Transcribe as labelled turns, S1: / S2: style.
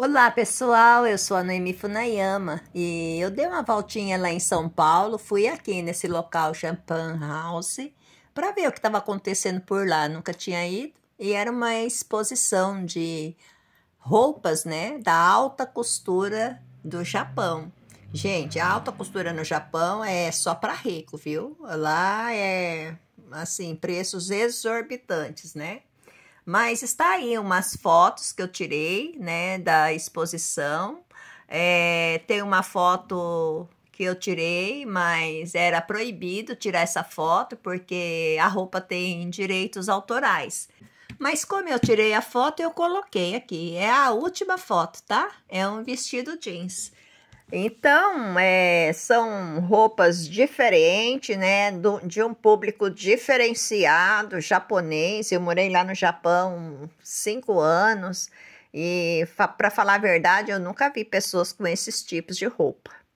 S1: Olá pessoal, eu sou a Noemi Funayama e eu dei uma voltinha lá em São Paulo, fui aqui nesse local Champagne House para ver o que estava acontecendo por lá, nunca tinha ido e era uma exposição de roupas, né, da alta costura do Japão. Gente, a alta costura no Japão é só para rico, viu? Lá é assim, preços exorbitantes, né? Mas está aí umas fotos que eu tirei, né, da exposição. É, tem uma foto que eu tirei, mas era proibido tirar essa foto porque a roupa tem direitos autorais. Mas como eu tirei a foto, eu coloquei aqui. É a última foto, tá? É um vestido jeans. Então, é, são roupas diferentes, né? Do, de um público diferenciado, japonês. Eu morei lá no Japão cinco anos e, fa para falar a verdade, eu nunca vi pessoas com esses tipos de roupa.